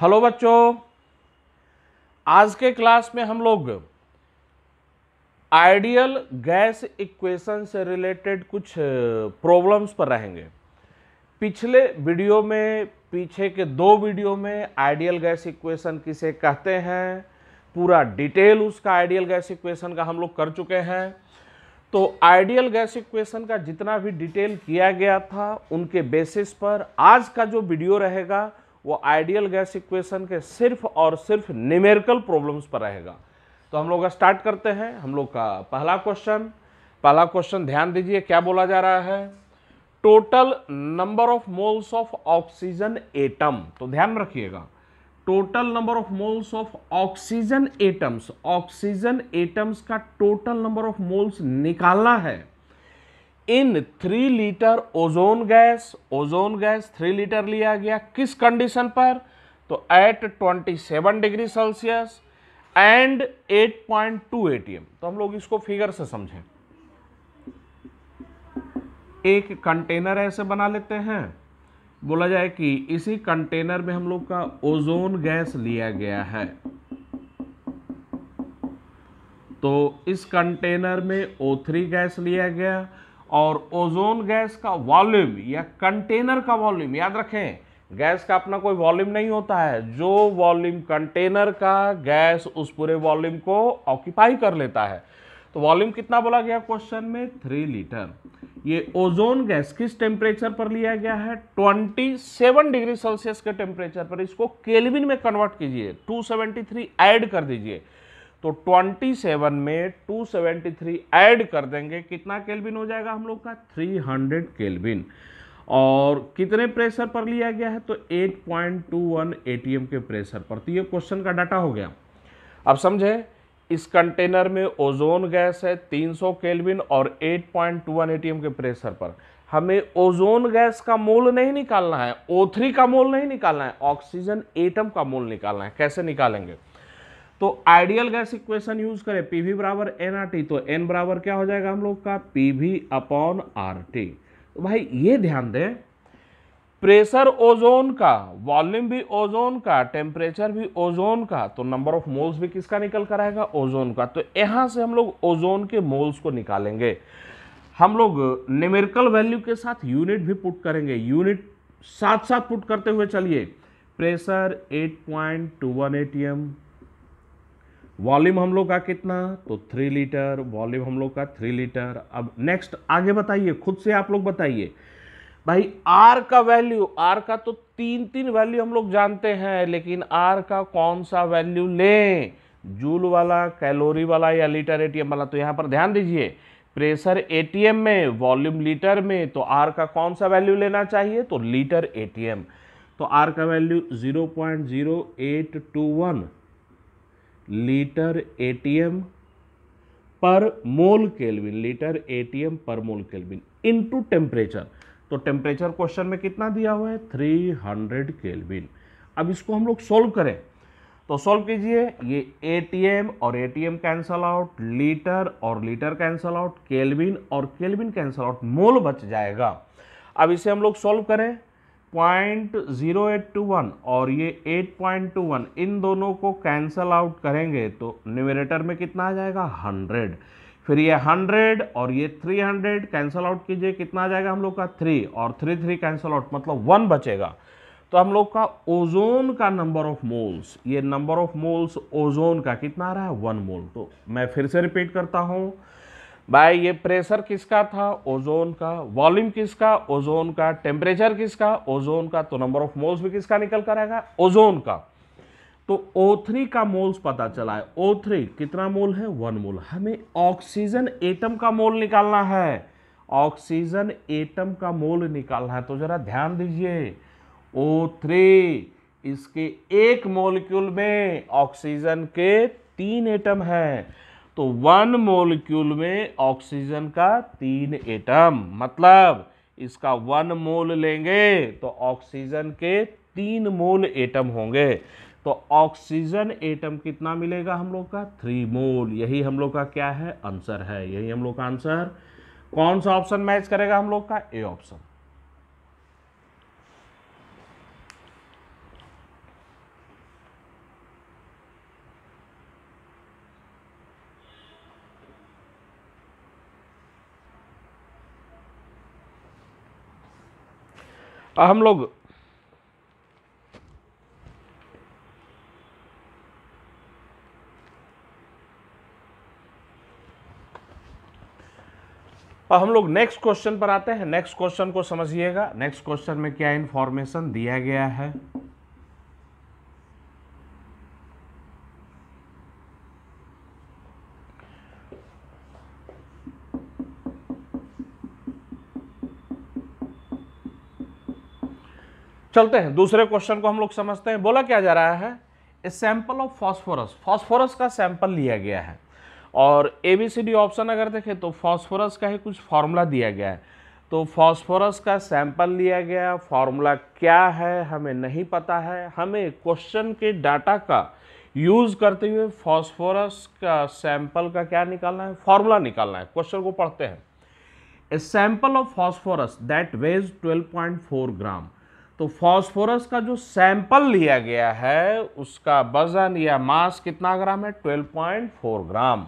hello बच्चों आज के क्लास में हम लोग आइडियल गैस इक्वेशन से रिलेटेड कुछ प्रॉब्लम्स पर रहेंगे पिछले वीडियो में पीछे के दो वीडियो में आइडियल गैस इक्वेशन किसे कहते हैं पूरा डिटेल उसका आइडियल गैस इक्वेशन का हम लोग कर चुके हैं तो आइडियल गैस इक्वेशन का जितना भी डिटेल किया गया था उनके बेसिस पर आज का जो वीडियो रहेगा वो आइडियल गैस इक्वेशन के सिर्फ और सिर्फ न्यूमेरिकल प्रॉब्लम्स पर रहेगा तो हम लोग स्टार्ट करते हैं हम लोग का पहला क्वेश्चन पहला क्वेश्चन ध्यान दीजिए क्या बोला जा रहा है total number of moles of oxygen atom तो ध्यान रखिएगा total number of moles of oxygen atoms oxygen atoms का टोटल नंबर ऑफ मोल्स निकालना है in three litre ozone gas ozone gas three litre लिया गया किस कंडीशन पर तो at 27 degree Celsius and 8.2 point तो हम लोग इसको फिगर से समझें एक कंटेनर ऐसे बना लेते हैं बोला जाए कि इसी कंटेनर में हम लोग का ओजोन गैस लिया गया है तो इस कंटेनर में थ्री गैस लिया गया और ओजोन गैस का वॉल्यूम या कंटेनर का वॉल्यूम याद रखें गैस का अपना कोई वॉल्यूम नहीं होता है जो वॉल्यूम कंटेनर का गैस उस पूरे वॉल्यूम को ऑक्यूपाई कर लेता है तो वॉल्यूम कितना बोला गया क्वेश्चन में थ्री लीटर ये ओजोन गैस किस टेम्परेचर पर लिया गया है 27 डिग्री सेल्सियस के टेम्परेचर पर इसको केल्विन में कन्वर्ट कीजिए 273 ऐड कर दीजिए तो 27 में 273 ऐड कर देंगे कितना केल्विन हो जाएगा हम लोग का 300 केल्विन और कितने प्रेशर पर लिया गया है तो 8.21 पॉइंट के प्रेशर पर तो ये क्वेश्चन का डाटा हो गया अब समझे इस कंटेनर में ओजोन गैस है 300 केल्विन और 8.21 एटीएम के प्रेशर पर हमें ओजोन गैस का मोल नहीं निकालना है O3 का मोल नहीं निकालना है ऑक्सीजन एटम का मोल निकालना है कैसे निकालेंगे तो आइडियल गैस इक्वेशन यूज करें पी वी बराबर एन आर टी तो एन बराबर क्या हो जाएगा हम लोग का P V upon R T तो भाई ये ध्यान दें प्रेशर ओजोन का वॉल्यूम भी ओजोन का टेम्परेचर भी ओजोन का तो नंबर ऑफ मोल्स भी किसका निकल कर आएगा ओजोन का तो यहाँ से हम लोग ओजोन के मोल्स को निकालेंगे हम लोग न्यूमेरिकल वैल्यू के साथ यूनिट भी पुट करेंगे यूनिट साथ साथ पुट करते हुए चलिए pressure 8.21 point two one volume हम लोग का कितना तो थ्री लीटर वॉल्यूम हम लोग का थ्री लीटर अब नेक्स्ट आगे बताइए खुद से आप लोग बताइए भाई आर का वैल्यू आर का तो तीन तीन वैल्यू हम लोग जानते हैं लेकिन आर का कौन सा वैल्यू लें जूल वाला कैलोरी वाला या लीटर एटीएम वाला तो यहाँ पर ध्यान दीजिए प्रेशर एटीएम में वॉल्यूम लीटर में तो आर का कौन सा वैल्यू लेना चाहिए तो लीटर एटीएम तो आर का value zero point zero eight two one litre ATM per mole kelvin litre ATM per mole kelvin into temperature तो टेम्परेचर क्वेश्चन में कितना दिया हुआ है 300 हंड्रेड केल्विन अब इसको हम लोग सोल्व करें तो सोल्व कीजिए ये एटीएम और एटीएम कैंसल आउट लीटर और लीटर कैंसल आउट केल्विन और केल्विन कैंसल आउट मोल बच जाएगा अब इसे हम लोग सॉल्व करें वन और ये 8.21 इन दोनों को कैंसल आउट करेंगे तो न्यूमिनेटर में कितना आ जाएगा 100 फिर ये 100 और ये 300 कैंसल आउट कीजिए कितना आ जाएगा हम लोग का 3 और थ्री थ्री कैंसल आउट मतलब 1 बचेगा तो हम लोग का ओजोन का नंबर ऑफ मोल्स ये नंबर ऑफ मोल्स ओजोन का कितना आ रहा है 1 मोल तो मैं फिर से रिपीट करता हूँ बाय ये प्रेशर किसका था ओजोन का वॉल्यूम किसका ओजोन का टेम्परेचर किसका ओजोन का तो नंबर ऑफ मोल्स भी किसका निकल कर आएगा ओजोन का तो O3 का मोल्स पता चला है O3 कितना मोल है वन मोल हमें ऑक्सीजन एटम का मोल निकालना है ऑक्सीजन एटम का मोल निकालना है तो जरा ध्यान दीजिए O3 इसके एक मोलिक्यूल में ऑक्सीजन के तीन एटम हैं तो वन मोलिक्यूल में ऑक्सीजन का तीन एटम मतलब इसका वन मोल लेंगे तो ऑक्सीजन के तीन मोल एटम होंगे तो ऑक्सीजन एटम कितना मिलेगा हम लोग का थ्री मोल यही हम लोग का क्या है आंसर है यही हम लोग का आंसर कौन सा ऑप्शन मैच करेगा हम लोग का ए ऑप्शन हम लोग हम लोग नेक्स्ट क्वेश्चन पर आते हैं नेक्स्ट क्वेश्चन को समझिएगा नेक्स्ट क्वेश्चन में क्या इंफॉर्मेशन दिया गया है चलते हैं दूसरे क्वेश्चन को हम लोग समझते हैं बोला क्या जा रहा है a sample of phosphorus phosphorus का सैंपल लिया गया है और A B C D option अगर देखें तो फॉस्फोरस का ही कुछ फार्मूला दिया गया है तो फॉस्फोरस का सैंपल लिया गया फार्मूला क्या है हमें नहीं पता है हमें क्वेश्चन के डाटा का यूज़ करते हुए फॉस्फोरस का सैंपल का क्या निकालना है फार्मूला निकालना है क्वेश्चन को पढ़ते हैं a sample of phosphorus that weighs 12.4 gram तो फास्फोरस का जो सैंपल लिया गया है उसका वजन या मास कितना ग्राम है 12.4 gram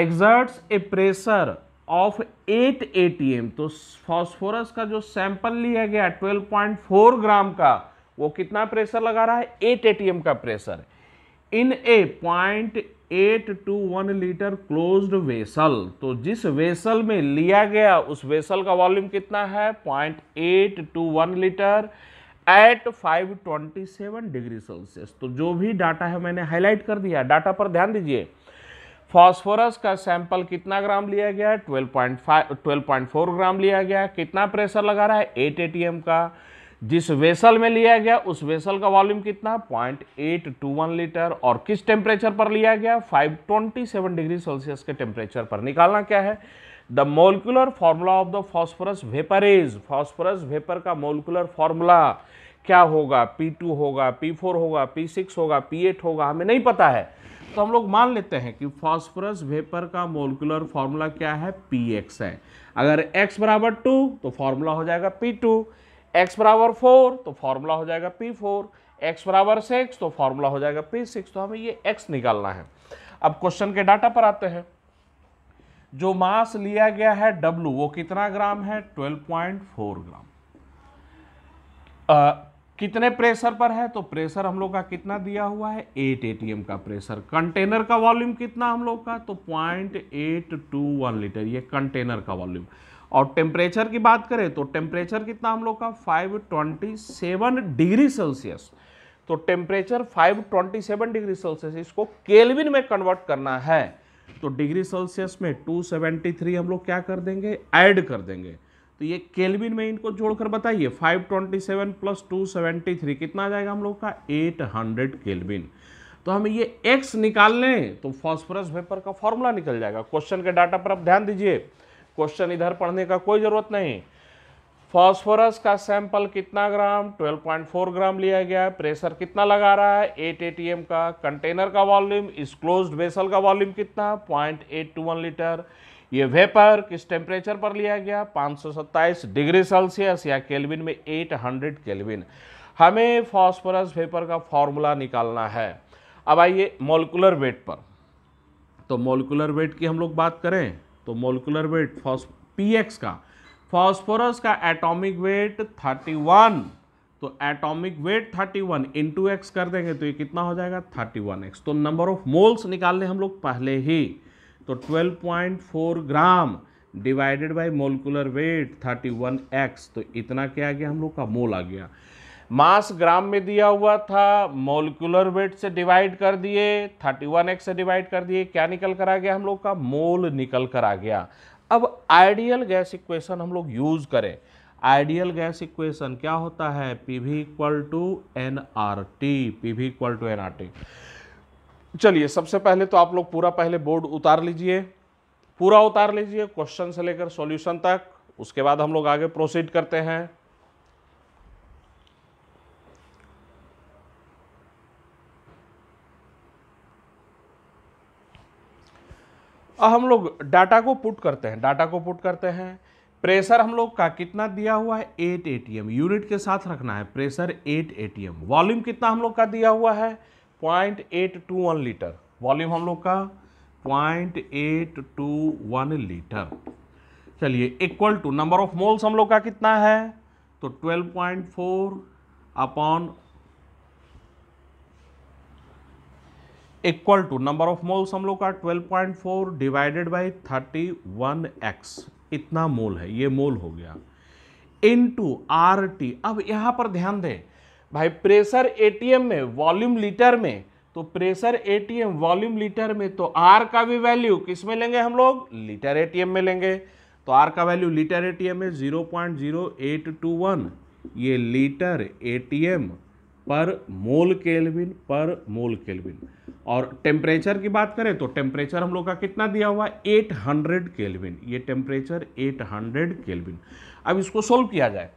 exerts a pressure of 8 atm तो फास्फोरस का जो सैंपल लिया गया 12.4 ग्राम का वो कितना प्रेशर लगा रहा है 8 एटीएम का pressure in a point eight two one litre closed vessel तो जिस वेसल में लिया गया उस वेसल का वॉल्यूम कितना है point eight two one litre at five twenty seven degree Celsius तो जो भी डाटा है मैंने हाईलाइट कर दिया डाटा पर ध्यान दीजिए फॉस्फोरस का सैंपल कितना ग्राम लिया गया 12.5 12.4 ग्राम लिया गया कितना प्रेशर लगा रहा है 8 एटीएम का जिस वेसल में लिया गया उस वेसल का वॉल्यूम कितना point eight two one litre और किस टेम्परेचर पर लिया गया 527 डिग्री सेल्सियस के टेम्परेचर पर निकालना क्या है the molecular formula of the phosphorus vapour is phosphorus vapour का मोलिकुलर फॉर्मूला क्या होगा P2 होगा P4 होगा P6 होगा P8 होगा हमें नहीं पता है तो हम लोग मान लेते हैं कि फॉस्फोरस वेपर का मोलिकुलर फॉर्मूला क्या है पी एक्स है अगर एक्स बराबर टू तो फॉर्मूला हो जाएगा पी टू एक्स बराबर फोर तो फार्मूला हो जाएगा पी फोर एक्स बराबर सिक्स तो फार्मूला हो जाएगा पी सिक्स तो हमें ये एक्स निकालना है अब क्वेश्चन के डाटा पर आते हैं जो मास लिया गया है डब्लू वो कितना ग्राम है 12.4 ग्राम आ, कितने प्रेशर पर है तो प्रेशर हम लोग का कितना दिया हुआ है 8 एटीएम का प्रेशर कंटेनर का वॉल्यूम कितना हम लोग का तो 0.821 लीटर ये कंटेनर का वॉल्यूम और टेम्परेचर की बात करें तो टेम्परेचर कितना हम लोग का 527 डिग्री सेल्सियस तो टेम्परेचर 527 डिग्री सेल्सियस इसको केल्विन में कन्वर्ट करना है तो डिग्री सेल्सियस में 273 हम लोग क्या कर देंगे ऐड कर देंगे तो ये केल्विन में इनको जोड़कर बताइए 527 प्लस टू कितना आ जाएगा हम लोग का 800 केलविन तो हम ये एक्स निकाल लें तो फॉस्फोरस वेपर का फॉर्मूला निकल जाएगा क्वेश्चन के डाटा पर आप ध्यान दीजिए क्वेश्चन इधर पढ़ने का कोई ज़रूरत नहीं फॉस्फोरस का सैंपल कितना ग्राम 12.4 ग्राम लिया गया है प्रेशर कितना लगा रहा है 8 एटीएम का कंटेनर का वॉल्यूम इस क्लोज्ड वेसल का वॉल्यूम कितना point eight two one litre ये वेपर किस टेम्परेचर पर लिया गया पाँच डिग्री सेल्सियस या केल्विन में 800 हंड्रेड केल्विन हमें फॉस्फोरस वेपर का फॉर्मूला निकालना है अब आइए मोलिकुलर वेट पर तो मोलिकुलर वेट की हम लोग बात करें तो मोलिकुलर वेट फॉस पी एक्स का फॉस्फोरस का एटॉमिक वेट 31 तो atomic weight 31 one into x कर देंगे तो ये कितना हो जाएगा 31x तो नंबर ऑफ मोल्स निकालने हम लोग पहले ही तो 12.4 gram divided by molecular weight 31x तो इतना क्या आ गया हम लोग का मोल आ गया मास ग्राम में दिया हुआ था मोलिकुलर वेट से डिवाइड कर दिए 31x से डिवाइड कर दिए क्या निकल कर आ गया हम लोग का मोल निकल कर आ गया अब आइडियल गैस इक्वेशन हम लोग यूज़ करें आइडियल गैस इक्वेशन क्या होता है P V equal to n R T P V equal to n R T चलिए सबसे पहले तो आप लोग पूरा पहले बोर्ड उतार लीजिए पूरा उतार लीजिए क्वेश्चन से लेकर सॉल्यूशन तक उसके बाद हम लोग आगे प्रोसीड करते हैं अब हम लोग डाटा को पुट करते हैं डाटा को पुट करते हैं प्रेशर हम लोग का कितना दिया हुआ है एट एटीएम यूनिट के साथ रखना है प्रेशर एट एटीएम वॉल्यूम कितना हम लोग का दिया हुआ है point eight two one litre volume हम लोग का point eight two one litre चलिए equal to number of moles हम लोग का कितना है तो twelve point four upon equal to number of moles हम लोग का 12.4 डिवाइडेड बाई 31x इतना मोल है ये मोल हो गया इन टू आर टी अब यहाँ पर ध्यान दें भाई प्रेशर एटीएम में वॉल्यूम लीटर में तो प्रेशर एटीएम वॉल्यूम लीटर में तो आर का भी वैल्यू किस में लेंगे हम लोग लीटर एटीएम में लेंगे तो आर का वैल्यू लीटर एटीएम में zero point zero eight two one ये litre ATM per mole kelvin per mole kelvin और टेम्परेचर की बात करें तो टेम्परेचर हम लोग का कितना दिया हुआ है हंड्रेड केलविन ये टेम्परेचर 800 केलविन अब इसको सोल्व किया जाए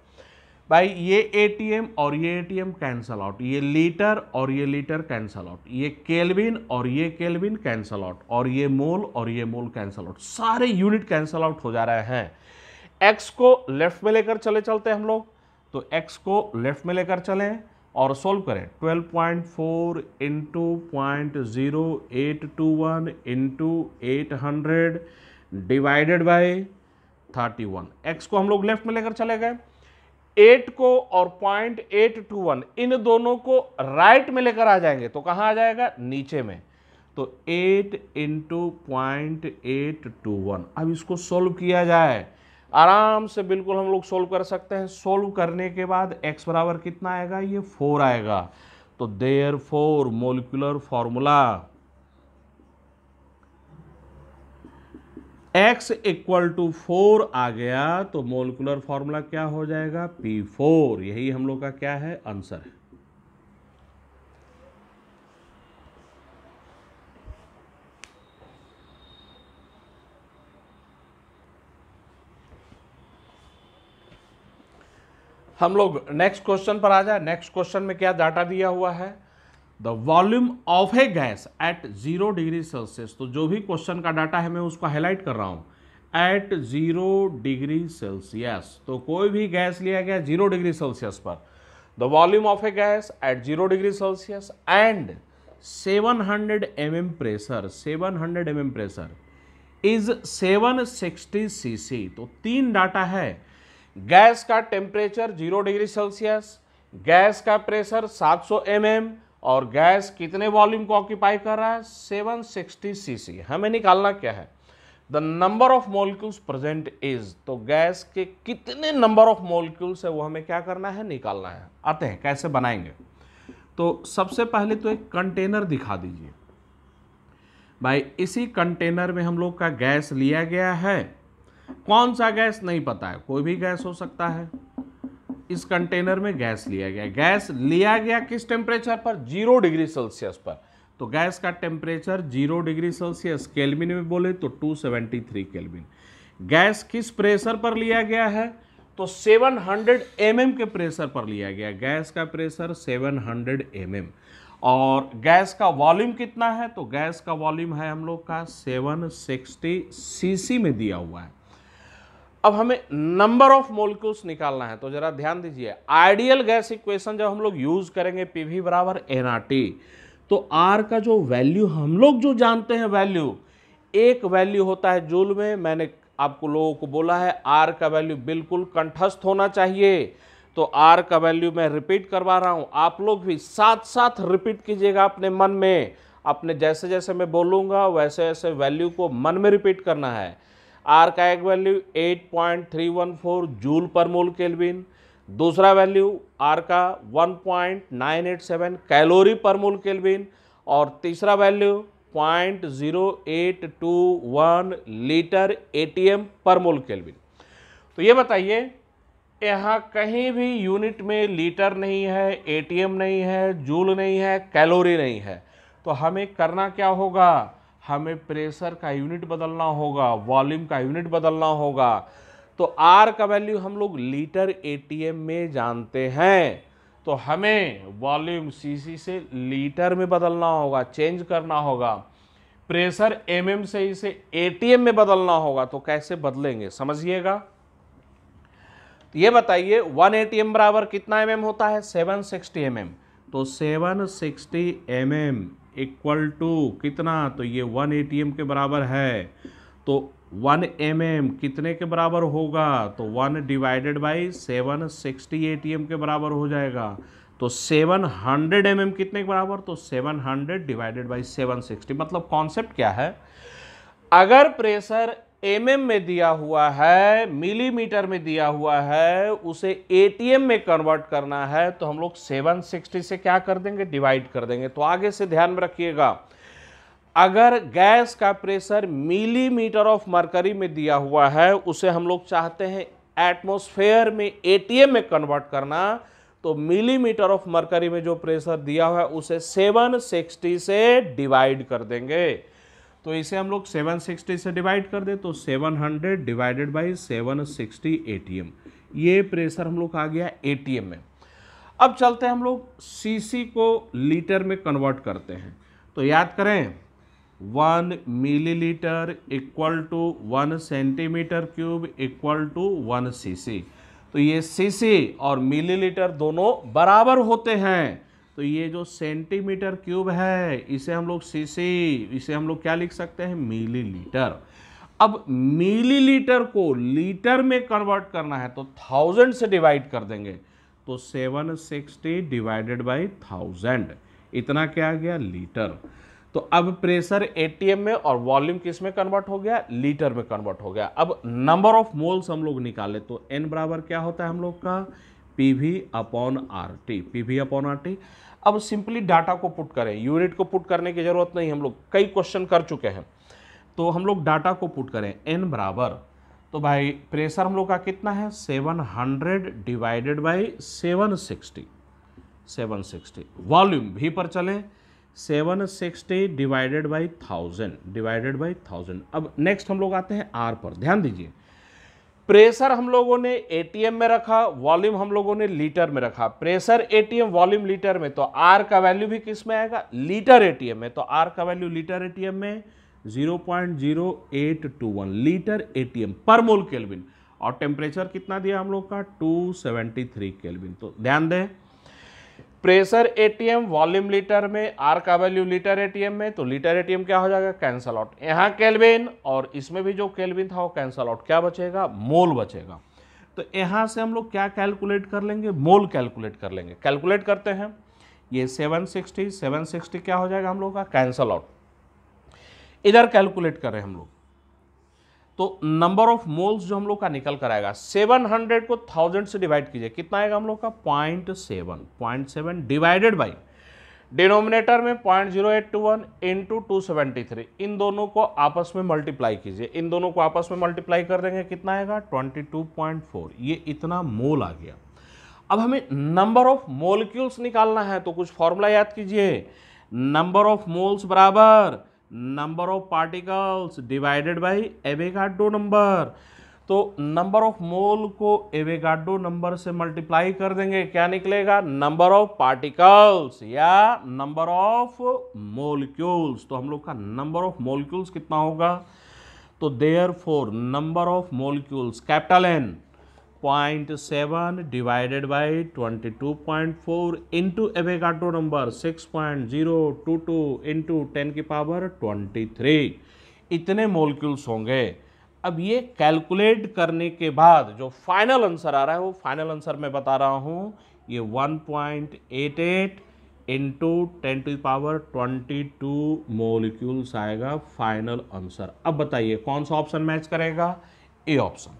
भाई ये एटीएम और ये एटीएम कैंसल आउट ये लीटर और ये लीटर कैंसल आउट ये केल्विन और ये केल्विन कैंसल आउट और ये मोल और ये मोल कैंसल आउट सारे यूनिट कैंसल आउट हो जा रहे हैं एक्स को लेफ्ट में लेकर चले चलते हम लोग तो एक्स को लेफ्ट में लेकर चलें और सॉल्व करें 12.4 point four into point zero eight two one into eight hundred divided by thirty one x को हम लोग लेफ्ट में लेकर चले गए एट को और पॉइंट एट टू वन इन दोनों को राइट में लेकर आ जाएंगे तो कहाँ आ जाएगा नीचे में तो eight into point eight two one अब इसको सॉल्व किया जाए आराम से बिल्कुल हम लोग सोल्व कर सकते हैं सोल्व करने के बाद एक्स बराबर कितना आएगा ये फोर आएगा तो therefore molecular formula x equal to four आ गया तो मोलिकुलर फॉर्मूला क्या हो जाएगा पी फोर यही हम लोग का क्या है आंसर है हम लोग नेक्स्ट क्वेश्चन पर आ जाए नेक्स्ट क्वेश्चन में क्या डाटा दिया हुआ है the volume of a gas at zero degree Celsius तो जो भी क्वेश्चन का डाटा है मैं उसको हाईलाइट कर रहा हूँ एट जीरो डिग्री सेल्सियस तो कोई भी गैस लिया गया जीरो डिग्री सेल्सियस पर the volume of a gas at zero degree Celsius and 700 hundred m m pressure seven hundred m m pressure is seven sixty c c तो तीन data है gas का temperature zero degree Celsius gas का pressure 700 सौ mm और gas कितने volume को occupy कर रहा है 760 सी हमें निकालना क्या है the number of molecules present is तो गैस के कितने नंबर ऑफ मोलिक्यूल्स है वो हमें क्या करना है निकालना है आते हैं कैसे बनाएंगे तो सबसे पहले तो एक कंटेनर दिखा दीजिए भाई इसी कंटेनर में हम लोग का गैस लिया गया है कौन सा गैस नहीं पता है कोई भी गैस हो सकता है इस कंटेनर में गैस लिया गया गैस लिया गया किस टेम्परेचर पर जीरो डिग्री सेल्सियस पर तो गैस का temperature zero degree Celsius kelvin में बोले तो 273 केल्विन गैस किस प्रेशर पर लिया गया है तो 700 हंड्रेड mm के प्रेशर पर लिया गया गैस का प्रेशर 700 हंड्रेड mm और गैस का वॉल्यूम कितना है तो गैस का वॉल्यूम है हम लोग का 760 सी में दिया हुआ है अब हमें नंबर ऑफ मोलिक्यूल्स निकालना है तो जरा ध्यान दीजिए आइडियल गैस इक्वेशन जब हम लोग यूज करेंगे वी बराबर टी तो आर का जो वैल्यू हम लोग जो जानते हैं वैल्यू एक वैल्यू होता है जूल में मैंने आपको लोगों को बोला है आर का वैल्यू बिल्कुल कंठस्थ होना चाहिए तो आर का वैल्यू मैं रिपीट करवा रहा हूँ आप लोग भी साथ साथ रिपीट कीजिएगा अपने मन में अपने जैसे जैसे मैं बोलूँगा वैसे वैसे वैल्यू को मन में रिपीट करना है आर का एक value 8.314 joule per mole kelvin दूसरा वैल्यू आर का 1.987 कैलोरी पर मोल केल्विन और तीसरा value 0.0821 litre ATM per mole kelvin तो ये बताइए यहाँ कहीं भी यूनिट में लीटर नहीं है एटीएम नहीं है जूल नहीं है कैलोरी नहीं है तो हमें करना क्या होगा हमें प्रेशर का यूनिट बदलना होगा वॉल्यूम का यूनिट बदलना होगा तो आर का वैल्यू हम लोग लीटर एटीएम में जानते हैं तो हमें वॉल्यूम सीसी से लीटर में बदलना होगा चेंज करना होगा प्रेशर एमएम से इसे एटीएम में बदलना होगा तो कैसे बदलेंगे समझिएगा तो ये बताइए वन एटीएम बराबर कितना एमएम होता है सेवन सिक्सटी एम तो seven sixty m equal to कितना तो ये वन ए के बराबर है तो वन एम mm कितने के बराबर होगा तो one divided by seven sixty ए के बराबर हो जाएगा तो सेवन हंड्रेड एम एम कितने के बराबर तो seven hundred divided by seven sixty मतलब कॉन्सेप्ट क्या है अगर प्रेशर एम mm में दिया हुआ है मिलीमीटर में दिया हुआ है उसे एटीएम में कन्वर्ट करना है तो हम लोग 760 से क्या कर देंगे डिवाइड कर देंगे तो आगे से ध्यान में रखिएगा अगर गैस का प्रेशर मिलीमीटर ऑफ मरकरी में दिया हुआ है उसे हम लोग चाहते हैं एटमोसफेयर में एटीएम में कन्वर्ट करना तो मिलीमीटर ऑफ मरकरी में जो प्रेशर दिया हुआ है उसे सेवन से डिवाइड कर देंगे तो इसे हम लोग 760 से डिवाइड कर दे तो 700 डिवाइडेड बाई सेवन सिक्सटी ये प्रेशर हम लोग आ गया ए में अब चलते हैं हम लोग सीसी को लीटर में कन्वर्ट करते हैं तो याद करें one millilitre equal to one centimetre cube equal to one cc तो ये सीसी और मिलीलीटर दोनों बराबर होते हैं तो ये जो सेंटीमीटर क्यूब है इसे हम लोग सीसी इसे हम लोग क्या लिख सकते हैं मिलीलीटर अब मिलीलीटर को लीटर में कन्वर्ट करना है तो थाउजेंड से डिवाइड कर देंगे तो seven sixty divided by thousand इतना क्या आ गया लीटर तो अब प्रेशर एटीएम में और वॉल्यूम किस में कन्वर्ट हो गया लीटर में कन्वर्ट हो गया अब नंबर ऑफ मोल्स हम लोग निकाले तो एन बराबर क्या होता है हम लोग का P V upon R T P V upon R T अब सिंपली डाटा को पुट करें यूनिट को पुट करने की ज़रूरत नहीं हम लोग कई क्वेश्चन कर चुके हैं तो हम लोग डाटा को पुट करें एन बराबर तो भाई प्रेशर हम लोग का कितना है seven hundred divided by seven sixty seven sixty volume भी पर चलें seven sixty divided by thousand divided by thousand अब नेक्स्ट हम लोग आते हैं आर पर ध्यान दीजिए प्रेशर हम लोगों ने एटीएम में रखा वॉल्यूम हम लोगों ने लीटर में रखा प्रेशर एटीएम वॉल्यूम लीटर में तो आर का वैल्यू भी किस में आएगा लीटर एटीएम में तो आर का वैल्यू लीटर एटीएम में 0.0821 litre ATM per mole kelvin और टेम्परेचर कितना दिया हम लोग का 273 केल्विन तो ध्यान दें प्रेशर एटीएम वॉल्यूम लीटर में आर का वैल्यू लीटर एटीएम में तो लीटर एटीएम क्या हो जाएगा कैंसल आउट यहाँ कैलविन और इसमें भी जो केल्विन था वो कैंसल आउट क्या बचेगा मोल बचेगा तो यहाँ से हम लोग क्या कैलकुलेट कर लेंगे मोल कैलकुलेट कर लेंगे कैलकुलेट करते हैं ये 760 760 क्या हो जाएगा हम लोग का कैंसल आउट इधर कैलकुलेट करें हम लोग तो नंबर ऑफ मोल्स जो हम लोग का निकल कर आएगा सेवन हंड्रेड को थाउजेंड से डिवाइड कीजिए कितना आएगा हम लोग का point seven point seven divided by denominator में point zero eight two one into two seventy three इन दोनों को आपस में मल्टीप्लाई कीजिए इन दोनों को आपस में मल्टीप्लाई कर देंगे कितना आएगा ट्वेंटी टू पॉइंट फोर ये इतना मोल आ गया अब हमें नंबर ऑफ मोलिक्यूल्स निकालना है तो कुछ फॉर्मूला याद कीजिए नंबर ऑफ मोल्स बराबर number of particles divided by Avogadro number तो नंबर ऑफ मोल को एवेगाडो नंबर से मल्टीप्लाई कर देंगे क्या निकलेगा नंबर ऑफ पार्टिकल्स या नंबर ऑफ मोलिक्यूल्स तो हम लोग का नंबर ऑफ मोलिक्यूल्स कितना होगा तो therefore number of molecules capital N point seven divided by twenty two point four into Avogadro number six point zero two two into ten की power twenty three इतने molecules होंगे अब ये calculate करने के बाद जो फाइनल आंसर आ रहा है वो फाइनल आंसर मैं बता रहा हूँ ये one point eight eight into ten to power twenty two molecules आएगा फाइनल आंसर अब बताइए कौन सा ऑप्शन मैच करेगा ए ऑप्शन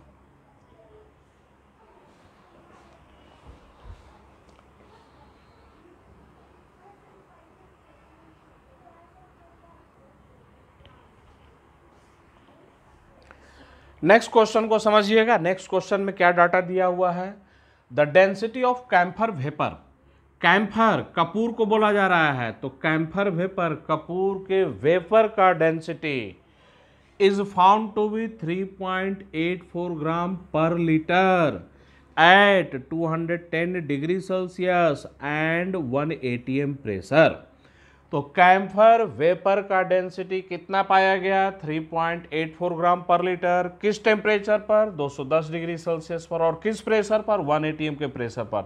नेक्स्ट क्वेश्चन को समझिएगा नेक्स्ट क्वेश्चन में क्या डाटा दिया हुआ है the density of camphor vapour camphor कपूर को बोला जा रहा है तो कैम्फर वेपर कपूर के वेपर का density is found to be 3.84 gram per litre at 210 degree Celsius and 1 atm pressure तो कैम्फर वेपर का डेंसिटी कितना पाया गया 3.84 ग्राम पर लीटर किस टेम्परेचर पर 210 डिग्री सेल्सियस पर और किस प्रेशर पर 1 एटीएम के प्रेशर पर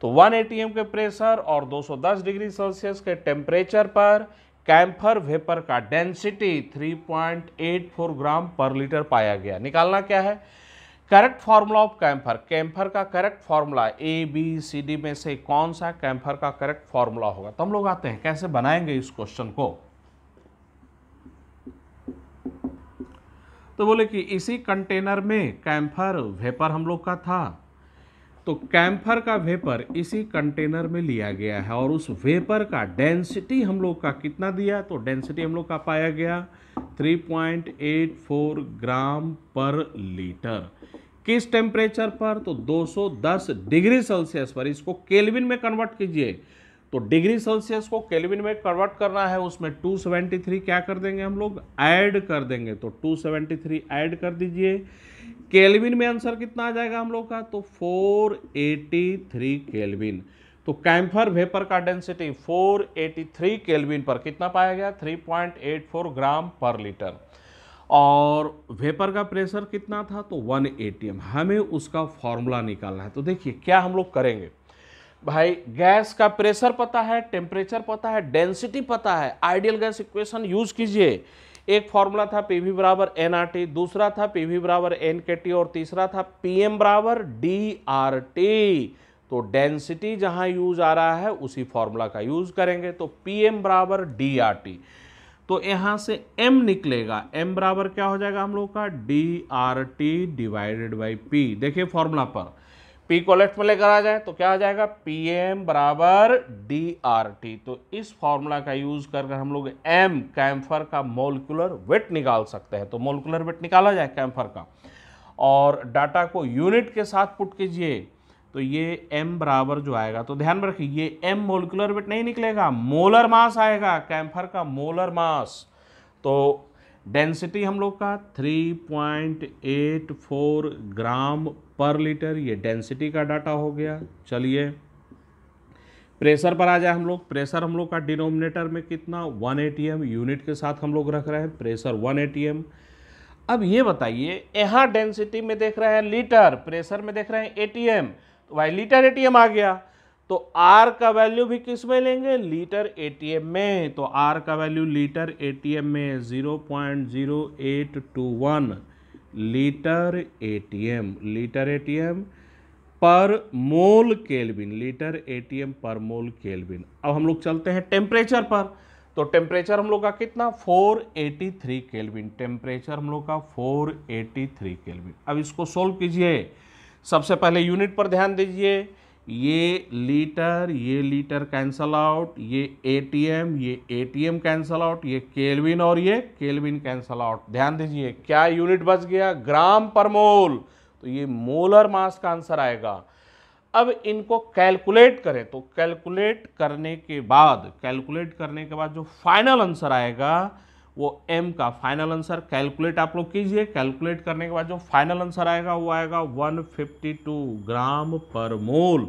तो 1 एटीएम के प्रेशर और 210 डिग्री सेल्सियस के टेम्परेचर पर कैम्फर वेपर का डेंसिटी 3.84 ग्राम पर लीटर पाया गया निकालना क्या है correct formula of camphor camphor का correct formula A B C D में से कौन सा कैम्फर का करेक्ट फार्मूला होगा तो हम लोग आते हैं कैसे बनाएंगे इस क्वेश्चन को तो बोले कि इसी कंटेनर में कैम्फर वेपर हम लोग का था तो कैम्फर का वेपर इसी कंटेनर में लिया गया है और उस वेपर का डेंसिटी हम लोग का कितना दिया तो डेंसिटी हम लोग का पाया गया 3.84 ग्राम पर लीटर किस टेम्परेचर पर तो 210 डिग्री सेल्सियस पर इसको केल्विन में कन्वर्ट कीजिए तो डिग्री सेल्सियस को केल्विन में कन्वर्ट करना है उसमें 273 क्या कर देंगे हम लोग ऐड कर देंगे तो 273 ऐड कर दीजिए केल्विन में आंसर कितना आ जाएगा हम लोग का तो 483 केल्विन तो कैम्फर वेपर का डेंसिटी 483 केल्विन पर कितना पाया गया 3.84 ग्राम पर लीटर और वेपर का प्रेशर कितना था तो 1 एटीएम हमें उसका फॉर्मूला निकालना है तो देखिए क्या हम लोग करेंगे भाई गैस का प्रेशर पता है टेम्परेचर पता है डेंसिटी पता है आइडियल गैस इक्वेशन यूज कीजिए एक फॉर्मूला था पी वी बराबर एन आर टी दूसरा था पी वी बराबर एन के टी और तीसरा था पी एम बराबर डी आर टी तो डेंसिटी जहां यूज आ रहा है उसी फॉर्मूला का यूज करेंगे तो पी एम बराबर डी आर टी तो यहां से m निकलेगा m बराबर क्या हो जाएगा हम लोग का D R T divided by P देखिए फॉर्मूला पर p को लेफ्ट में लेकर आ जाए तो क्या आ जाएगा पी एम बराबर डी आर टी तो इस फॉर्मूला का यूज कर हम लोग m कैम्फर का मोलकुलर वेट निकाल सकते हैं तो मोलकुलर वेट निकाला जाए कैम्फर का और डाटा को यूनिट के साथ पुट कीजिए तो ये m बराबर जो आएगा तो ध्यान में रखिए ये m मोलिकुलर वेट नहीं निकलेगा मोलर मास आएगा कैंफर का मोलर मास तो डेंसिटी हम लोग का 3.84 ग्राम पर लीटर ये डेंसिटी का डाटा हो गया चलिए प्रेशर पर आ जाए हम लोग प्रेशर हम लोग का डिनोमिनेटर में कितना 1 एटीएम यूनिट के साथ हम लोग रख रहे हैं प्रेशर 1 एटीएम अब ये बताइए यहाँ डेंसिटी में देख रहे हैं लीटर प्रेशर में देख रहे हैं एटीएम तो भाई लीटर एटीएम आ गया तो आर का वैल्यू भी किस में लेंगे लीटर एटीएम में तो आर का वैल्यू लीटर एटीएम में zero point zero eight two one litre atm litre ATM per mole kelvin litre ATM per mole kelvin अब हम लोग चलते हैं टेम्परेचर पर तो टेम्परेचर हम लोग का कितना 483 एटी थ्री केलविन टेम्परेचर हम लोग का 483 केल्विन अब इसको सोल्व कीजिए सबसे पहले यूनिट पर ध्यान दीजिए ये लीटर ये लीटर कैंसल आउट ये एटीएम ये एटीएम कैंसल आउट ये केल्विन और ये केल्विन कैंसल आउट ध्यान दीजिए क्या यूनिट बच गया ग्राम पर मोल तो ये मोलर मास का आंसर आएगा अब इनको कैलकुलेट करें तो कैलकुलेट करने के बाद कैलकुलेट करने के बाद जो फाइनल आंसर आएगा वो एम का फाइनल आंसर कैलकुलेट आप लोग कीजिए कैलकुलेट करने के बाद जो फाइनल आंसर आएगा वो आएगा 152 ग्राम पर मोल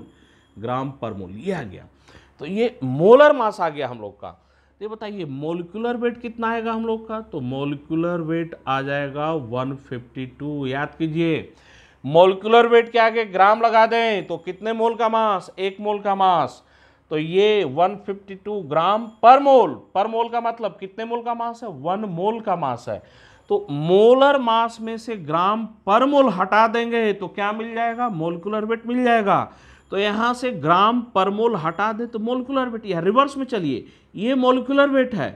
ग्राम पर मोल ये आ गया तो ये मोलर मास आ गया हम लोग का तो ये बताइए मोलिकुलर वेट कितना आएगा हम लोग का तो मोलिकुलर वेट आ जाएगा 152 याद कीजिए मोलिकुलर वेट के आगे ग्राम लगा दें तो कितने मोल का मास एक मोल का मास तो ये 152 ग्राम पर मोल पर मोल का मतलब कितने मोल का मास है वन मोल का मास है तो मोलर मास में से ग्राम पर मोल हटा देंगे तो क्या मिल जाएगा मोलकुलर वेट मिल जाएगा तो यहाँ से ग्राम पर मोल हटा दे तो मोलकुलर वेट या रिवर्स में चलिए ये मोलकुलर वेट है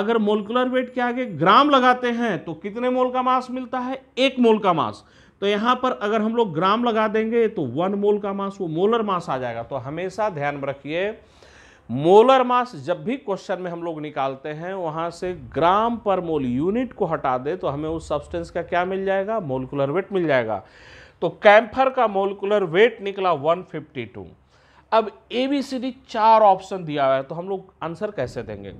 अगर मोलकुलर वेट के आगे ग्राम लगाते हैं तो कितने मोल का मास मिलता है एक मोल का मास तो यहाँ पर अगर हम लोग ग्राम लगा देंगे तो वन मोल का मास वो मोलर मास आ जाएगा तो हमेशा ध्यान में रखिए मोलर मास जब भी क्वेश्चन में हम लोग निकालते हैं वहाँ से ग्राम पर मोल यूनिट को हटा दे तो हमें उस सब्सटेंस का क्या मिल जाएगा मोलकुलर वेट मिल जाएगा तो कैंफर का मोलकुलर वेट निकला 152 अब ए बी सी डी चार ऑप्शन दिया हुआ है तो हम लोग आंसर कैसे देंगे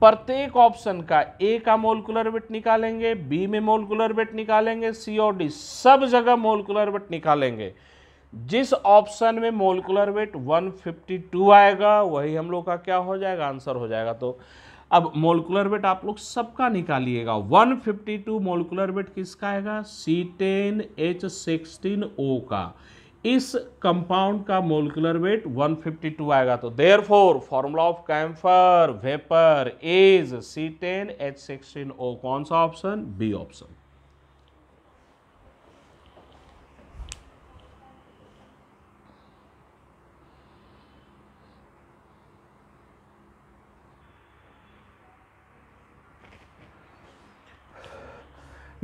प्रत्येक ऑप्शन का ए का मोलकुलर वेट निकालेंगे बी में मोलकुलर वेट निकालेंगे सी और डी सब जगह मोलकुलर वेट निकालेंगे जिस ऑप्शन में मोलकुलर वेट 152 आएगा वही हम लोग का क्या हो जाएगा आंसर हो जाएगा तो अब मोलकुलर वेट आप लोग सबका निकालिएगा 152 मोलकुलर वेट किसका आएगा C ten H sixteen O का इस कंपाउंड का मोलिकुलर वेट 152 आएगा तो therefore formula of camphor vapour as C ten H sixteen O कौन सा option B option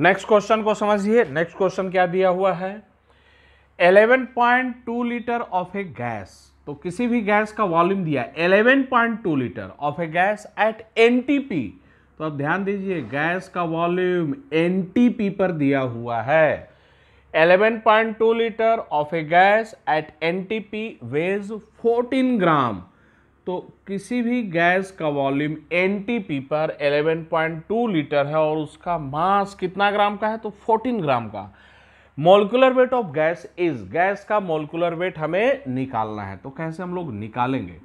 next question को समझिए नेक्स्ट क्वेश्चन क्या दिया हुआ है 11.2 लीटर ऑफ ए गैस तो किसी भी गैस का वॉल्यूम दिया 11.2 litre of a gas at NTP तो आप ध्यान दीजिए गैस का वॉल्यूम एनटीपी पर दिया हुआ है 11.2 litre of a gas at NTP weighs 14 gram तो किसी भी गैस का वॉल्यूम एनटीपी पर 11.2 लीटर है और उसका मास कितना ग्राम का है तो 14 ग्राम का molecular weight of gas is gas का मोलकुलर वेट हमें निकालना है तो कैसे हम लोग निकालेंगे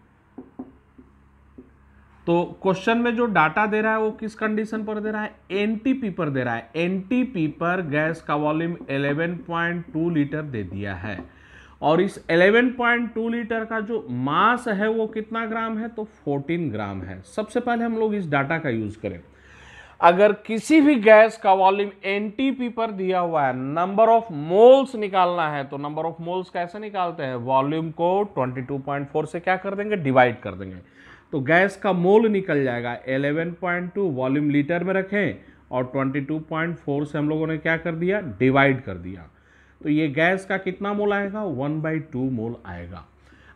तो क्वेश्चन में जो डाटा दे रहा है वो किस कंडीशन पर दे रहा है एनटीपी पर दे रहा है एनटीपी पर गैस का वॉल्यूम 11.2 लीटर दे दिया है और इस 11.2 लीटर का जो मास है वो कितना ग्राम है तो 14 ग्राम है सबसे पहले हम लोग इस डाटा का यूज करें अगर किसी भी गैस का वॉल्यूम एनटीपी पर दिया हुआ है नंबर ऑफ मोल्स निकालना है तो नंबर ऑफ मोल्स कैसे निकालते हैं वॉल्यूम को 22.4 से क्या कर देंगे डिवाइड कर देंगे तो गैस का मोल निकल जाएगा 11.2 वॉल्यूम लीटर में रखें और 22.4 से हम लोगों ने क्या कर दिया डिवाइड कर दिया तो ये गैस का कितना मोल आएगा वन बाई मोल आएगा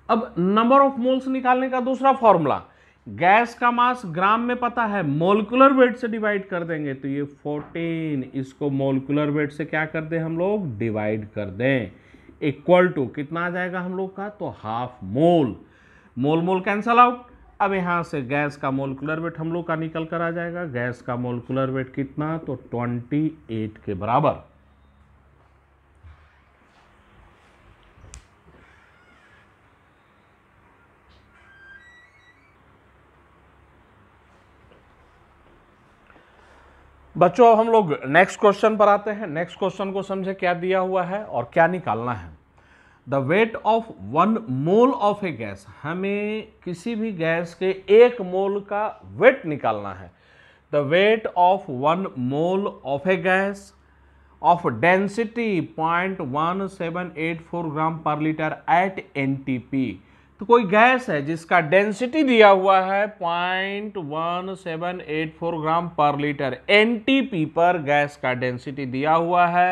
अब नंबर ऑफ मोल्स निकालने का दूसरा फॉर्मूला गैस का मास ग्राम में पता है मोलकुलर वेट से डिवाइड कर देंगे तो ये 14 इसको मोलकुलर वेट से क्या कर दें हम लोग डिवाइड कर दें इक्वल टू कितना आ जाएगा हम लोग का तो half mole mole mole cancel out अब यहाँ से गैस का मोलकुलर वेट हम लोग का निकल कर आ जाएगा गैस का मोलकुलर वेट कितना तो 28 के बराबर बच्चों अब हम लोग नेक्स्ट क्वेश्चन पर आते हैं नेक्स्ट क्वेश्चन को समझे क्या दिया हुआ है और क्या निकालना है the weight of one mole of a gas हमें किसी भी गैस के एक मोल का वेट निकालना है the weight of one mole of a gas of density point one seven eight four gram per litre at N T P तो कोई गैस है जिसका डेंसिटी दिया हुआ है point one seven eight four gram per litre एन पर gas का डेंसिटी दिया हुआ है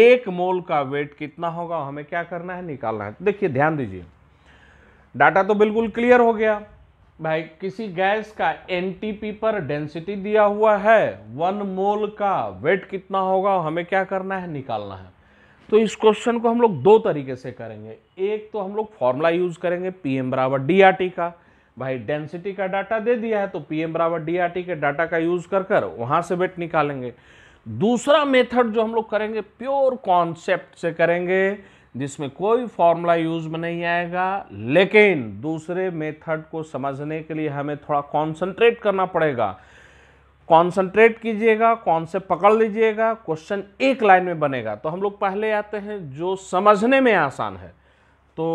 एक मोल का वेट कितना होगा हमें क्या करना है निकालना है देखिए ध्यान दीजिए डाटा तो बिल्कुल क्लियर हो गया भाई किसी गैस का एन पर डेंसिटी दिया हुआ है वन मोल का वेट कितना होगा हमें क्या करना है निकालना है तो इस क्वेश्चन को हम लोग दो तरीके से करेंगे एक तो हम लोग फॉर्मूला यूज करेंगे पीएम बराबर डीआरटी का भाई डेंसिटी का डाटा दे दिया है तो पीएम बराबर डीआरटी के डाटा का यूज कर कर वहां से वेट निकालेंगे दूसरा मेथड जो हम लोग करेंगे प्योर कॉन्सेप्ट से करेंगे जिसमें कोई फॉर्मूला यूज में नहीं आएगा लेकिन दूसरे मेथड को समझने के लिए हमें थोड़ा कॉन्सेंट्रेट करना पड़ेगा कॉन्सनट्रेट कीजिएगा कौन से पकड़ लीजिएगा क्वेश्चन एक लाइन में बनेगा तो हम लोग पहले आते हैं जो समझने में आसान है तो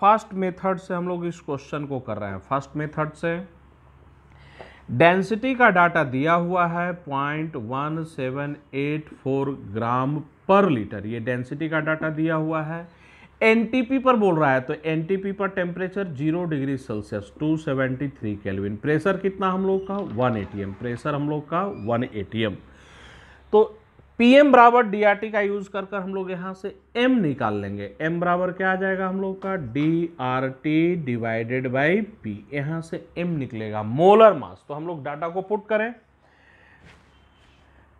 फर्स्ट मेथड से हम लोग इस क्वेश्चन को कर रहे हैं फर्स्ट मेथड से डेंसिटी का डाटा दिया हुआ है point one seven eight four gram per litre ये डेंसिटी का डाटा दिया हुआ है एनटीपी पर बोल रहा है तो एनटीपी पर temperature zero degree Celsius 273 kelvin pressure कितना हम लोग का 1 एटीएम प्रेशर हम लोग का 1 एटीएम तो पीएम बराबर डीआरटी का यूज कर कर हम लोग यहाँ से एम निकाल लेंगे एम बराबर क्या आ जाएगा हम लोग का D R T divided by P यहाँ से एम निकलेगा मोलर मास तो हम लोग डाटा को पुट करें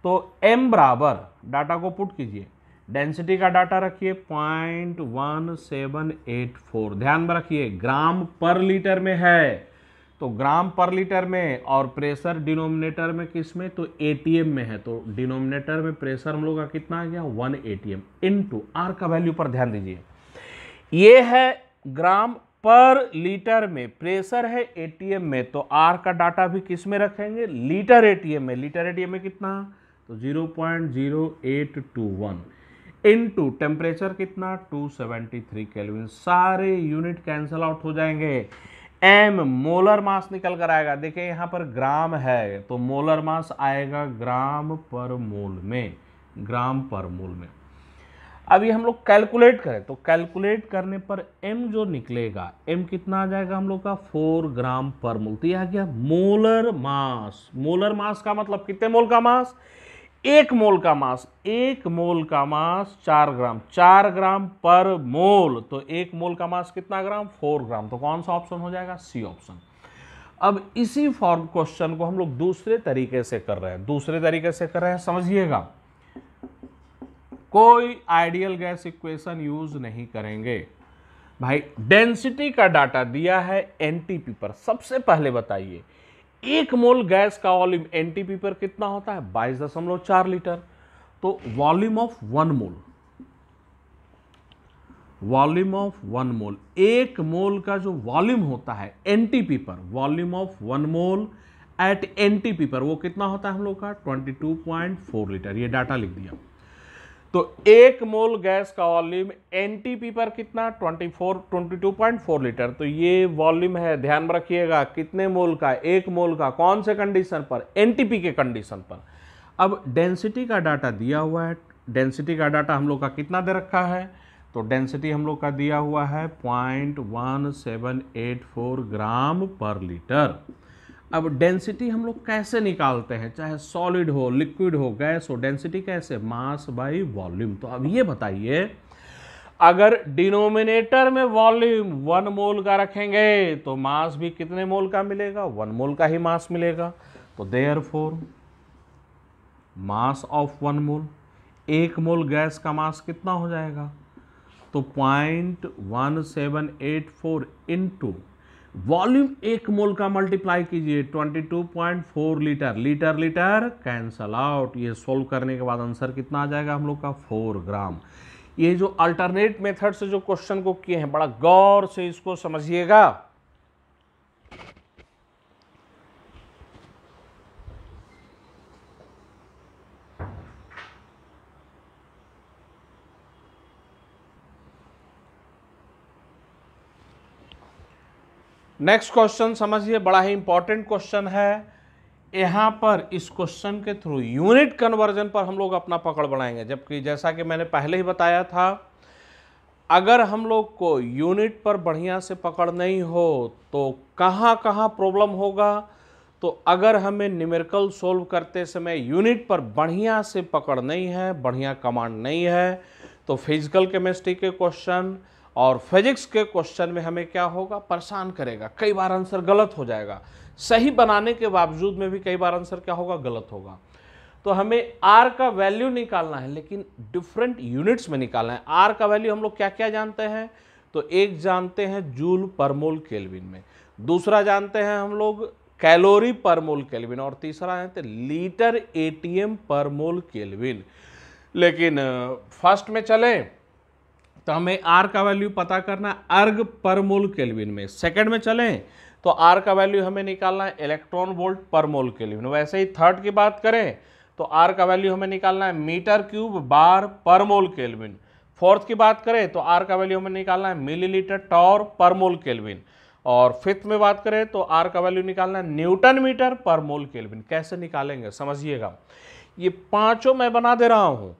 तो एम बराबर डाटा को पुट कीजिए डेंसिटी का डाटा रखिए point one seven eight four ध्यान में रखिए ग्राम पर लीटर में है तो ग्राम पर लीटर में और प्रेशर डिनोमिनेटर में किस में तो एटीएम में है तो डिनोमिनेटर में प्रेशर हम लोग का कितना आ गया वन एटीएम इनटू आर का वैल्यू पर ध्यान दीजिए ये है ग्राम पर लीटर में प्रेशर है एटीएम में तो आर का डाटा भी किस में रखेंगे लीटर एटीएम में लीटर एटीएम में कितना तो zero point zero eight two one into temperature कितना 273 केल्विन सारे यूनिट कैंसिल आउट हो जाएंगे एम मोलर मास निकल कर आएगा देखिए यहाँ पर ग्राम है तो मोलर मास आएगा ग्राम पर मोल में ग्राम पर मोल में अभी हम लोग कैलकुलेट करें तो कैलकुलेट करने पर एम जो निकलेगा एम कितना आ जाएगा हम लोग का 4 ग्राम पर मोल तो यह आ गया मोलर मास मोलर मास का मतलब कितने मोल का मास एक मोल का मास एक मोल का मास चार ग्राम चार ग्राम पर मोल तो एक मोल का मास कितना ग्राम फोर ग्राम तो कौन सा ऑप्शन हो जाएगा सी ऑप्शन अब इसी फॉर्म क्वेश्चन को हम लोग दूसरे तरीके से कर रहे हैं दूसरे तरीके से कर रहे हैं समझिएगा कोई आइडियल गैस इक्वेशन यूज नहीं करेंगे भाई डेंसिटी का डाटा दिया है एनटीपी पर सबसे पहले बताइए एक मोल गैस का वॉल्यूम एनटीपी पर कितना होता है बाईस दशमलव चार लीटर तो volume of one mole volume of one mole एक मोल का जो वॉल्यूम होता है एनटीपी पर volume of one mole at NTP पर वो कितना होता है हम लोग का 22.4 लीटर ये डाटा लिख दिया तो एक मोल गैस का वॉल्यूम एनटीपी पर कितना 24 22.4 लीटर तो ये वॉल्यूम है ध्यान में रखिएगा कितने मोल का एक मोल का कौन से कंडीशन पर एनटीपी के कंडीशन पर अब डेंसिटी का डाटा दिया हुआ है डेंसिटी का डाटा हम लोग का कितना दे रखा है तो डेंसिटी हम लोग का दिया हुआ है point one seven eight four gram per litre अब डेंसिटी हम लोग कैसे निकालते हैं चाहे सॉलिड हो लिक्विड हो गैस हो डेंसिटी कैसे मास बाई वॉल्यूम तो अब ये बताइए अगर डिनोमिनेटर में वॉल्यूम वन मोल का रखेंगे तो मास भी कितने मोल का मिलेगा वन मोल का ही मास मिलेगा तो therefore mass of one mole एक मोल गैस का मास कितना हो जाएगा तो point one seven eight four into volume एक मोल का मल्टीप्लाई कीजिए 22.4 litre litre litre cancel out ये सोल्व करने के बाद आंसर कितना आ जाएगा हम लोग का 4 ग्राम ये जो अल्टरनेट मेथड से जो क्वेश्चन को किए हैं बड़ा गौर से इसको समझिएगा नेक्स्ट क्वेश्चन समझिए बड़ा ही इंपॉर्टेंट क्वेश्चन है यहाँ पर इस क्वेश्चन के थ्रू यूनिट कन्वर्जन पर हम लोग अपना पकड़ बनाएंगे जबकि जैसा कि मैंने पहले ही बताया था अगर हम लोग को यूनिट पर बढ़िया से पकड़ नहीं हो तो कहाँ कहाँ प्रॉब्लम होगा तो अगर हमें न्यूमेरिकल सॉल्व करते समय यूनिट पर बढ़िया से पकड़ नहीं है बढ़िया कमांड नहीं है तो फिजिकल केमिस्ट्री के क्वेश्चन और फिजिक्स के क्वेश्चन में हमें क्या होगा परेशान करेगा कई बार आंसर गलत हो जाएगा सही बनाने के बावजूद में भी कई बार आंसर क्या होगा गलत होगा तो हमें आर का वैल्यू निकालना है लेकिन डिफरेंट यूनिट्स में निकालना है आर का वैल्यू हम लोग क्या क्या जानते हैं तो एक जानते हैं जूल परमोल केल्विन में दूसरा जानते हैं हम लोग कैलोरी परमोल केल्विन और तीसरा जानते हैं लीटर एटीएम परमोल केल्विन लेकिन फर्स्ट में चलें तो हमें आर का वैल्यू पता करना अर्ग पर मोल केल्विन में सेकंड में चलें तो आर का वैल्यू हमें निकालना है इलेक्ट्रॉन वोल्ट पर मोल केल्विन वैसे ही थर्ड की बात करें तो आर का वैल्यू हमें निकालना है मीटर क्यूब बार पर मोल केल्विन फोर्थ की बात करें तो आर का वैल्यू हमें निकालना है मिलीलीटर टॉर पर मोल केल्विन और फिफ्थ में बात करें तो आर का वैल्यू निकालना है न्यूटन मीटर पर मोल केल्विन कैसे निकालेंगे समझिएगा ये पांचों मैं बना दे रहा हूँ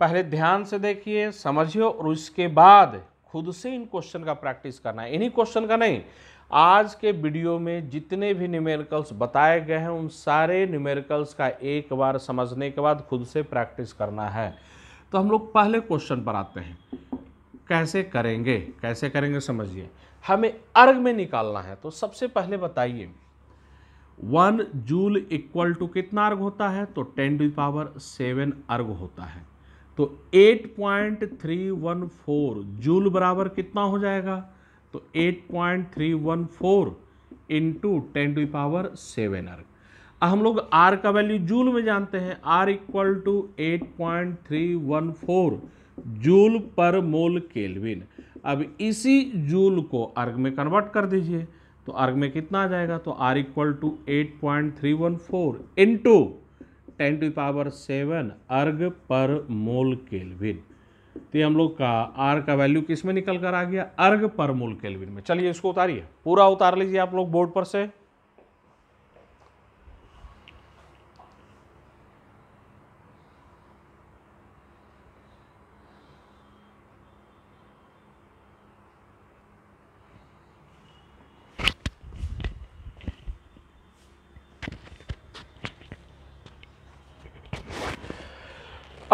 पहले ध्यान से देखिए समझिए और उसके बाद खुद से इन क्वेश्चन का प्रैक्टिस करना है इन्हीं क्वेश्चन का नहीं आज के वीडियो में जितने भी न्यूमेरिकल्स बताए गए हैं उन सारे न्यूमेरिकल्स का एक बार समझने के बाद खुद से प्रैक्टिस करना है तो हम लोग पहले क्वेश्चन पर आते हैं कैसे करेंगे कैसे करेंगे समझिए हमें अर्ग में निकालना है तो सबसे पहले बताइए वन जूल इक्वल टू कितना अर्ग होता है तो टेन टू पावर सेवन अर्ग होता है तो 8.314 जूल बराबर कितना हो जाएगा तो 8.314 into ten to power seven R हम लोग आर का वैल्यू जूल में जानते हैं R equal to eight point three one four joule per mole kelvin अब इसी जूल को अर्ग में कन्वर्ट कर दीजिए तो अर्ग में कितना आ जाएगा तो R equal to eight point three one four into ten to power seven erg per mole kelvin तो हम लोग का आर का वैल्यू किस में निकल कर आ गया अर्ग पर मोल केल्विन में चलिए इसको उतारिए पूरा उतार लीजिए आप लोग बोर्ड पर से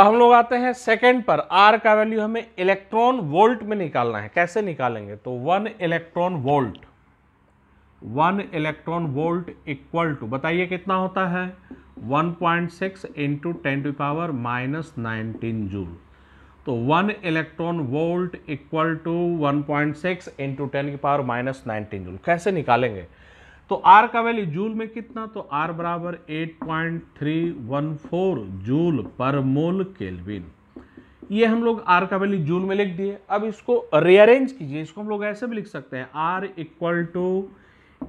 अब हम लोग आते हैं सेकंड पर आर का वैल्यू हमें इलेक्ट्रॉन वोल्ट में निकालना है कैसे निकालेंगे तो one electron volt one electron volt equal to बताइए कितना होता है 1.6 point six into ten to power minus nineteen joule तो one electron volt equal to 1.6 point six into ten की पावर माइनस नाइनटीन जूल कैसे निकालेंगे तो आर का वैल्यू जूल में कितना तो आर बराबर 8.314 जूल पर मोल केल्विन ये हम लोग आर का वैल्यू जूल में लिख दिए अब इसको रीअरेंज कीजिए इसको हम लोग ऐसे भी लिख सकते हैं R equal to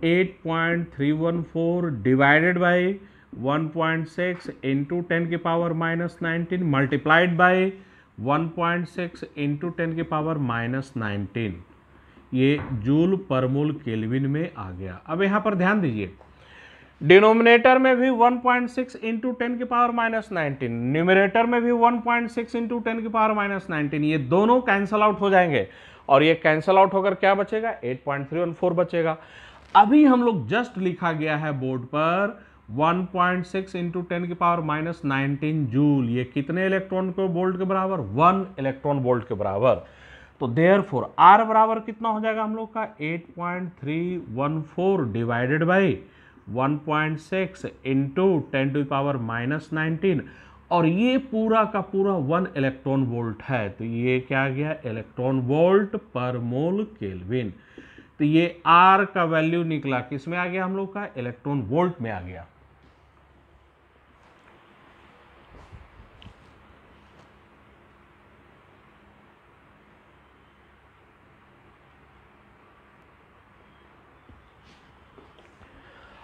8.314 divided by 1.6 point six into ten के power minus nineteen multiplied by one point six into ten के पावर माइनस नाइनटीन ये जूल पर मोल केल्विन में आ गया अब यहाँ पर ध्यान दीजिए डिनोमिनेटर में भी 1.6 पॉइंट सिक्स इंटू टेन की पावर माइनस नाइनटीन न्यूमिनेटर में भी 1.6 पॉइंट सिक्स इंटू टेन की पावर माइनस नाइनटीन ये दोनों कैंसल आउट हो जाएंगे और ये कैंसल आउट होकर क्या बचेगा 8.314 बचेगा अभी हम लोग जस्ट लिखा गया है बोर्ड पर 1.6 पॉइंट सिक्स इंटू टेन की पावर माइनस नाइनटीन जूल ये कितने इलेक्ट्रॉन को बोल्ट के बराबर वन इलेक्ट्रॉन बोल्ट के बराबर तो देयर फोर आर बराबर कितना हो जाएगा हम लोग का 8.314 divided by 1.6 point six into ten to power minus nineteen और ये पूरा का पूरा वन इलेक्ट्रॉन वोल्ट है तो ये क्या गया इलेक्ट्रॉन वोल्ट पर मोल केल्विन तो ये आर का वैल्यू निकला किस में आ गया हम लोग का इलेक्ट्रॉन वोल्ट में आ गया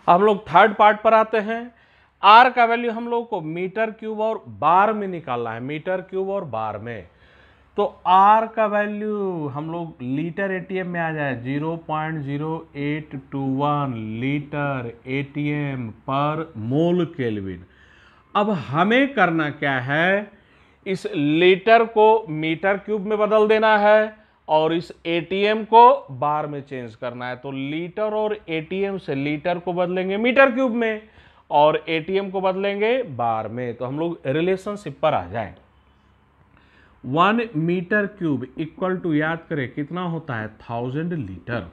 हम लोग थर्ड पार्ट पर आते हैं आर का वैल्यू हम लोग को मीटर क्यूब और बार में निकालना है मीटर क्यूब और बार में तो आर का वैल्यू हम लोग लीटर एटीएम में आ जाए zero point zero eight two one litre ATM per mole kelvin अब हमें करना क्या है इस लीटर को मीटर क्यूब में बदल देना है और इस एटीएम को बार में चेंज करना है तो लीटर और एटीएम से लीटर को बदलेंगे मीटर क्यूब में और एटीएम को बदलेंगे बार में तो हम लोग रिलेशनशिप पर आ जाए one metre cube equal to याद करें कितना होता है थाउजेंड लीटर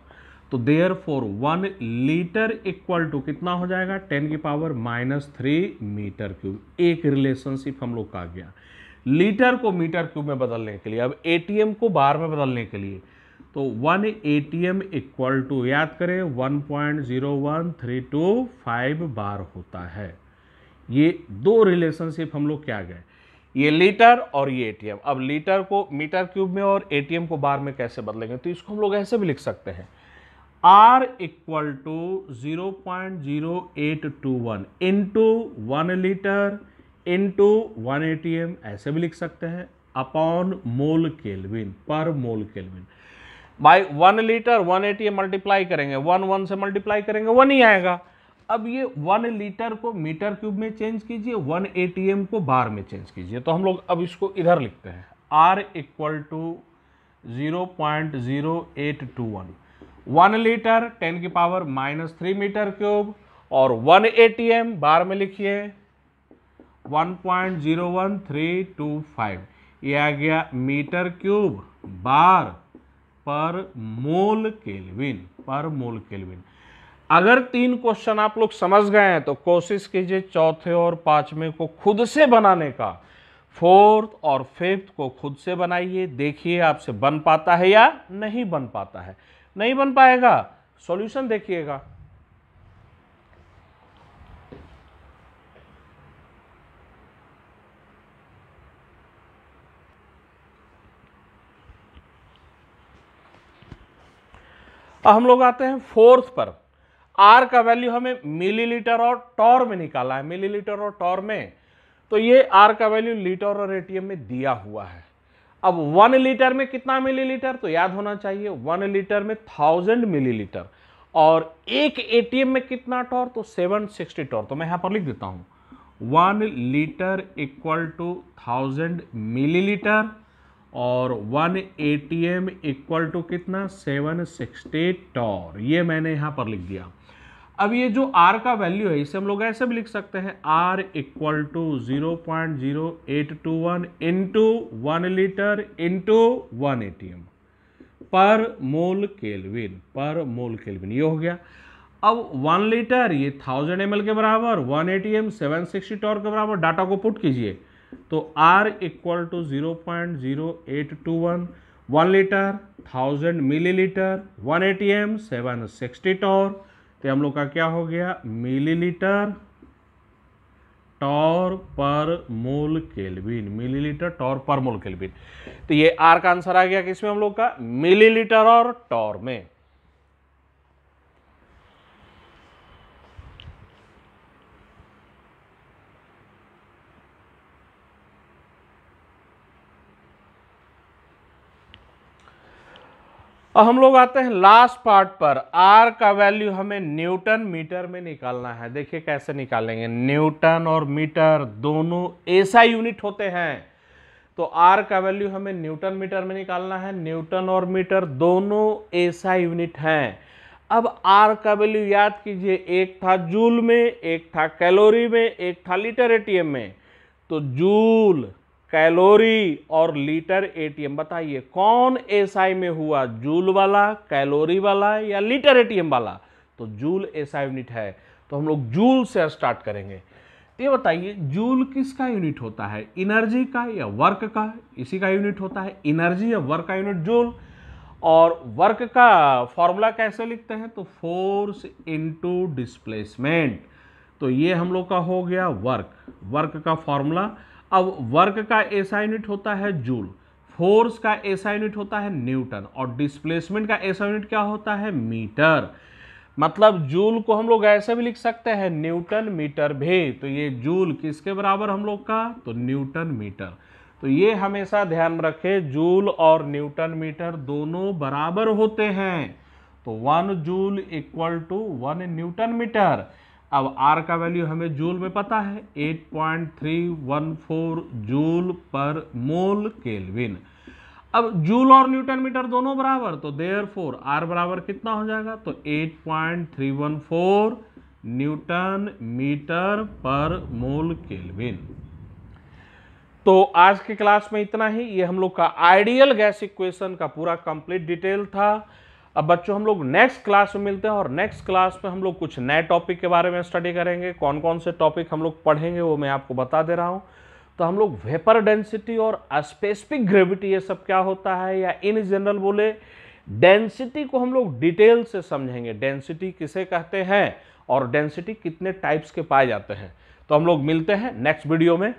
तो therefore one litre equal to कितना हो जाएगा टेन की power minus three metre cube एक रिलेशनशिप हम लोग का गया लीटर को मीटर क्यूब में बदलने के लिए अब एटीएम को बार में बदलने के लिए तो वन एटीएम इक्वल टू याद करें one one point zero three two five bar होता है ये दो रिलेशनशिप हम लोग क्या गए ये लीटर और ये एटीएम अब लीटर को मीटर क्यूब में और एटीएम को बार में कैसे बदलेंगे तो इसको हम लोग ऐसे भी लिख सकते हैं R equal to zero point zero eight two one into one litre into one ATM ऐसे भी लिख सकते हैं upon mole kelvin per mole kelvin भाई one litre one ATM multiply करेंगे वन वन से मल्टीप्लाई करेंगे वन ही आएगा अब ये वन लीटर को मीटर क्यूब में चेंज कीजिए वन एटीएम को बार में चेंज कीजिए तो हम लोग अब इसको इधर लिखते हैं R equal to zero point zero eight two one one litre ten की power minus three metre cube और वन एटीएम बार में लिखिए 1.01325 ये आ गया मीटर क्यूब बार पर mole kelvin per mole kelvin अगर तीन क्वेश्चन आप लोग समझ गए हैं तो कोशिश कीजिए चौथे और पांचवें को खुद से बनाने का फोर्थ और फिफ्थ को खुद से बनाइए देखिए आपसे बन पाता है या नहीं बन पाता है नहीं बन पाएगा सॉल्यूशन देखिएगा अब हम लोग आते हैं फोर्स पर आर का वैल्यू हमें मिलीलीटर और टॉर में निकाला है मिलीलीटर और टॉर में तो ये आर का वैल्यू लीटर और एटीएम में दिया हुआ है अब वन लीटर में कितना मिलीलीटर तो याद होना चाहिए वन लीटर में थाउजेंड मिलीलीटर और एक एटीएम में कितना टॉर तो सेवन सिक्सटी टॉर तो मैं यहाँ पर लिख देता हूँ one litre equal to thousand millilitre और one A T M equal to कितना सेवन सिक्सटी टॉर ये मैंने यहाँ पर लिख दिया अब ये जो आर का वैल्यू है इसे हम लोग ऐसे भी लिख सकते हैं R equal to zero point zero eight two one two one litre into one A T M per mole kelvin per mole kelvin ये हो गया अब वन लीटर ये थाउजेंड एम के बराबर one A T M seven sixty torr के बराबर data को पुट कीजिए तो R equal to zero point zero eight two one one litre thousand millilitre one A T M seven sixty torr तो हम लोग का क्या हो गया मिली लीटर टॉर पर मोल केल्विन मिलीलीटर टॉर पर मोल केल्विन तो ये आर का आंसर आ गया किसमें हम लोग का मिलीलीटर और टॉर में अब हम लोग आते हैं लास्ट पार्ट पर आर का वैल्यू हमें न्यूटन मीटर में निकालना है देखिए कैसे निकालेंगे न्यूटन और मीटर दोनों ऐसा यूनिट होते हैं तो आर का वैल्यू हमें न्यूटन मीटर में निकालना है न्यूटन और मीटर दोनों ऐसा यूनिट हैं अब आर का वैल्यू याद कीजिए एक था जूल में एक था कैलोरी में एक था लीटर एटीएम में तो जूल कैलोरी और लीटर एटीएम बताइए कौन एसआई में हुआ जूल वाला कैलोरी वाला या लीटर एटीएम वाला तो जूल एसआई यूनिट है तो हम लोग जूल से स्टार्ट करेंगे तो ये बताइए जूल किसका यूनिट होता है इनर्जी का या वर्क का इसी का यूनिट होता है इनर्जी या वर्क का यूनिट जूल और वर्क का फॉर्मूला कैसे लिखते हैं तो फोर्स इंटू डिस्प्लेसमेंट तो ये हम लोग का हो गया वर्क वर्क का फॉर्मूला अब वर्क का ऐसा यूनिट होता है जूल फोर्स का ऐसा यूनिट होता है न्यूटन और डिस्प्लेसमेंट का ऐसा यूनिट क्या होता है मीटर मतलब जूल को हम लोग ऐसे भी लिख सकते हैं न्यूटन मीटर भी तो ये जूल किसके बराबर हम लोग का तो न्यूटन मीटर तो ये हमेशा ध्यान में रखें जूल और न्यूटन मीटर दोनों बराबर होते हैं तो one joule equal to one newton metre अब आर का वैल्यू हमें जूल में पता है 8.314 जूल पर मोल केल्विन अब जूल और न्यूटन मीटर दोनों बराबर तो देयर फोर आर बराबर कितना हो जाएगा तो 8.314 न्यूटन मीटर पर मोल केल्विन तो आज के क्लास में इतना ही ये हम लोग का आइडियल गैस इक्वेशन का पूरा कंप्लीट डिटेल था अब बच्चों हम लोग नेक्स्ट क्लास में मिलते हैं और नेक्स्ट क्लास में हम लोग कुछ नए टॉपिक के बारे में स्टडी करेंगे कौन कौन से टॉपिक हम लोग पढ़ेंगे वो मैं आपको बता दे रहा हूँ तो हम लोग वेपर डेंसिटी और स्पेसिफिक ग्रेविटी ये सब क्या होता है या इन जनरल बोले डेंसिटी को हम लोग डिटेल से समझेंगे डेंसिटी किसे कहते हैं और डेंसिटी कितने टाइप्स के पाए जाते हैं तो हम लोग मिलते हैं नेक्स्ट वीडियो में